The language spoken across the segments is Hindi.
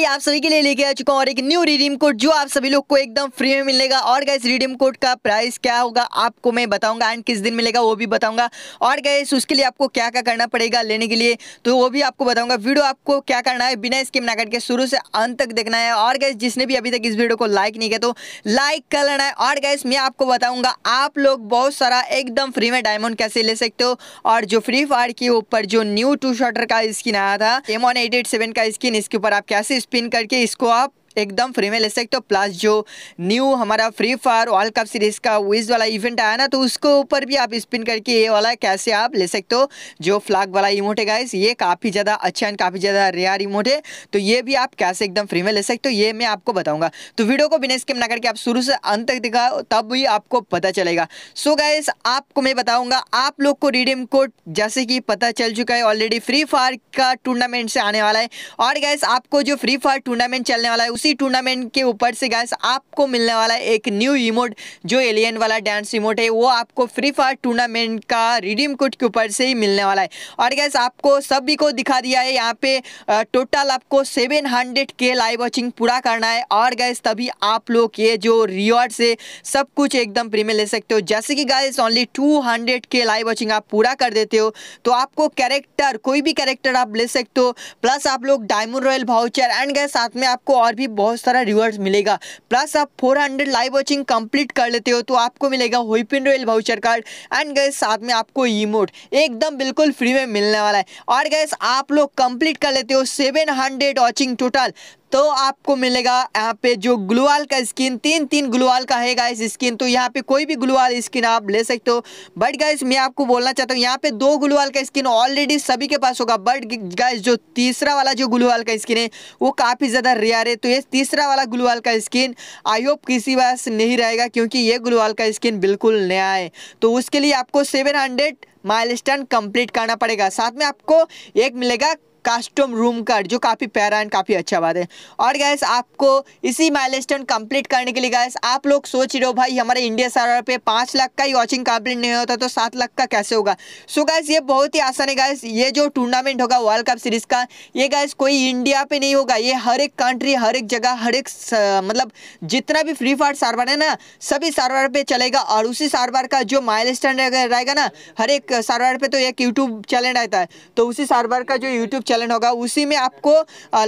आप सभी के लिए लेके आ चुका हूँ और एक न्यू रिडीम कोड जो आप सभी लोग को एकदम फ्री में मिलेगा और गैस रिडीम कोड का प्राइस क्या होगा आपको मैं बताऊंगा एंड किस दिन मिलेगा वो भी बताऊंगा और गैस उसके लिए आपको क्या क्या करना पड़ेगा लेने के लिए तो वो भी आपको बताऊंगा वीडियो आपको क्या करना है बिना स्किप ना करके शुरू से अंत तक देखना है और गैस जिसने भी अभी तक इस वीडियो को लाइक नहीं किया तो लाइक कर लेना है और गैस मैं आपको बताऊँगा आप लोग बहुत सारा एकदम फ्री में डायमंड कैसे ले सकते हो और जो फ्री फायर के ऊपर जो न्यू टू शॉटर का स्किन आया था एम एट का स्किन इसके ऊपर आप कैसे स्पिन करके इसको आप एकदम फ्री में ले सकते हो प्लस जो न्यू हमारा Free Fire World Cup series का विज वाला इवेंट आया ना तो उसको ऊपर भी आप स्पिन करके ये वाला कैसे आप ले सकते हो जो फ्लैग वाला इमोट है गाइस ये काफ़ी ज़्यादा अच्छा एंड काफ़ी ज़्यादा रेयर इमोट है तो ये भी आप कैसे एकदम फ्री में ले सकते हो ये मैं आपको बताऊँगा तो वीडियो को बिना स्किप ना करके आप शुरू से अंत तक दिखाओ तब भी आपको पता चलेगा सो so गाइस आपको मैं बताऊँगा आप लोग को रिडीम कोड जैसे कि पता चल चुका है ऑलरेडी फ्री फायर का टूर्नामेंट से आने वाला है और गैस आपको जो फ्री फायर टूर्नामेंट चलने वाला है उसी टूर्नामेंट के ऊपर से गैस आपको मिलने वाला एक न्यू रिमोट जो एलियन वाला डांस रिमोट है वो आपको फ्री फायर टूर्नामेंट का रिडीम कोड के ऊपर से ही मिलने वाला है और गैस आपको सभी को दिखा दिया है यहाँ पे टोटल आपको सेवन हंड्रेड के लाइव वॉचिंग पूरा करना है और गैस तभी आप लोग ये जो रिवॉर्ड से सब कुछ एकदम प्रीमियम ले सकते हो जैसे कि गैस ओनली टू हंड्रेड के लाइव वॉचिंग आप पूरा कर देते हो तो आपको कैरेक्टर कोई भी कैरेक्टर आप ले सकते हो प्लस आप लोग diamond royal voucher and guys साथ में आपको और भी बहुत सारा रिवर्स मिलेगा प्लस आप 400 लाइव वॉचिंग कंप्लीट कर लेते हो तो आपको मिलेगा weapon royal voucher card and guys साथ में आपको ईमोट एकदम बिल्कुल फ्री में मिलने वाला है और गैस आप लोग कंप्लीट कर लेते हो सेवन हंड्रेड वॉचिंग टोटल तो आपको मिलेगा यहाँ पे जो ग्लूवाल का स्किन तीन तीन ग्लूवाल का है गाइस स्किन तो यहाँ पे कोई भी ग्लूवाल स्किन आप ले सकते हो बट गाइस मैं आपको बोलना चाहता हूँ यहाँ पे दो ग्लूवाल का स्किन ऑलरेडी सभी के पास होगा बट गाइस जो तीसरा वाला जो ग्लूवाल का स्किन है वो काफ़ी ज़्यादा रेयर है तो ये तीसरा वाला ग्लूवाल का स्किन आई होप किसी पास नहीं रहेगा क्योंकि ये ग्लूवाल का स्किन बिल्कुल नया है तो उसके लिए आपको सेवन हंड्रेड माइल कंप्लीट करना पड़ेगा साथ में आपको एक मिलेगा कस्टम रूम कार्ड जो काफ़ी प्यारा एंड काफ़ी अच्छा बात है और गैस आपको इसी माइलस्टोन कंप्लीट करने के लिए गैस आप लोग सोच रहे हो भाई हमारे इंडिया सर्वर पे पाँच लाख का ही वॉचिंग कंप्लीट नहीं होता तो सात लाख का कैसे होगा सो so गैस ये बहुत ही आसान है गैस ये जो टूर्नामेंट होगा वर्ल्ड कप सीरीज़ का ये गैस कोई इंडिया पर नहीं होगा ये हर एक कंट्री हर एक जगह हर एक मतलब जितना भी फ्री फायर सार्वर है ना सभी सार्वर पर चलेगा और उसी सार्वर का जो माइल रहेगा ना हर एक सार्वर पर तो एक यूट्यूब चैनल रहता है तो उसी सार्वर का जो यूट्यूब चलन होगा उसी में आपको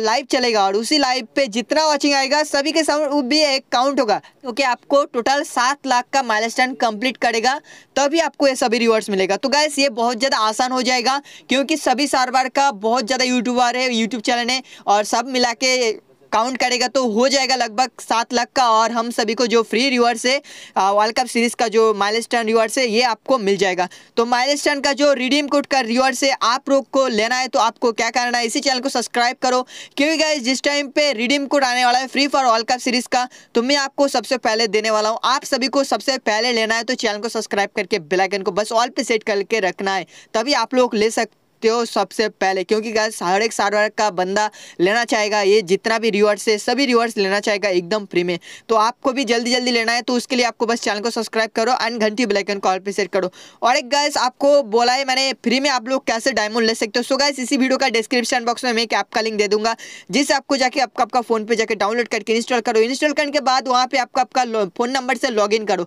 लाइव चलेगा और उसी लाइव पे जितना वॉचिंग आएगा सभी के साउंड भी एक काउंट होगा क्योंकि तो आपको टोटल सात लाख का स्टैंड कम्प्लीट करेगा तभी आपको ये सभी रिवॉर्ड्स मिलेगा तो गैस ये बहुत ज़्यादा आसान हो जाएगा क्योंकि सभी सार का बहुत ज़्यादा यूट्यूबर है यूट्यूब चैनल है और सब मिला के काउंट करेगा तो हो जाएगा लगभग सात लाख का और हम सभी को जो फ्री रिवर्स है वर्ल्ड कप सीरीज़ का जो माइलेज टर्न रिवर्स है ये आपको मिल जाएगा तो माइलेज टर्न का जो रिडीम कोड का रिवर्स है आप लोग को लेना है तो आपको क्या करना है इसी चैनल को सब्सक्राइब करो क्योंकि गाइज जिस टाइम पे रिडीम कोड आने वाला है free for World Cup series का तो मैं आपको सबसे पहले देने वाला हूँ आप सभी को सबसे पहले लेना है तो चैनल को सब्सक्राइब करके बेलाइकन को बस ऑल पे सेट करके रखना है तभी आप लोग ले सकते सकते हो सबसे पहले क्योंकि गैस हर एक वर्क का बंदा लेना चाहेगा ये जितना भी रिवर्स है सभी रिवर्स लेना चाहेगा एकदम फ्री में तो आपको भी जल्दी जल्दी लेना है तो उसके लिए आपको बस चैनल को सब्सक्राइब करो एंड घंटी ब्लैकन कॉल पर सेट करो और एक गैस आपको बोला है मैंने फ्री में आप लोग कैसे डायमंड ले सकते हो सो गैस इसी वीडियो का डिस्क्रिप्शन बॉक्स में मैं एक ऐप का लिंक दे दूंगा जिससे आपको जाके आपका आपका फोन पे जाकर डाउनलोड करके इंस्टॉल करो इंस्टॉल करने के बाद वहाँ पे आपका आपका फोन नंबर से इन करो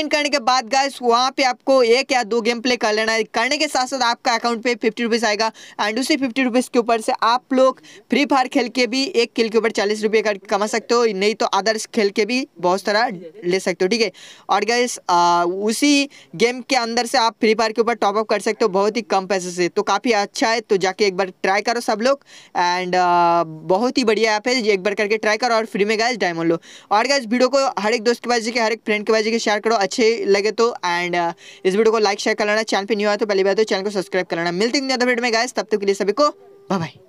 इन करने के बाद गैस वहाँ पे आपको एक या दो गेम प्ले कर लेना है करने के साथ साथ आपका अकाउंट पे फिफ्टी रुपीज़ आएगा एंड उसी फिफ्टी रुपीज़ के ऊपर से आप लोग फ्री फायर खेल के भी एक किल के ऊपर चालीस रुपये का कमा सकते हो नहीं तो अदर्स खेल के भी बहुत सारा ले सकते हो ठीक है और गैस उसी गेम के अंदर से आप फ्री फायर के ऊपर टॉपअप कर सकते हो बहुत ही कम पैसे से तो काफ़ी अच्छा है तो जाके एक बार ट्राई करो सब लोग एंड बहुत ही बढ़िया ऐप है एक बार करके ट्राई करो और फ्री में गैस डायमंड लो और गैस वीडियो को हर एक दोस्त के पास जाके हर एक फ्रेंड के पास जाके शेयर करो अच्छे लगे तो एंड इस वीडियो को लाइक शेयर कर लेना चैनल पर न्यू आया तो पहली बार तो चैनल को सब्सक्राइब कर लेना मिलती न्यू अदर वीडियो में गाइस तब तक के लिए सभी को बाय बाय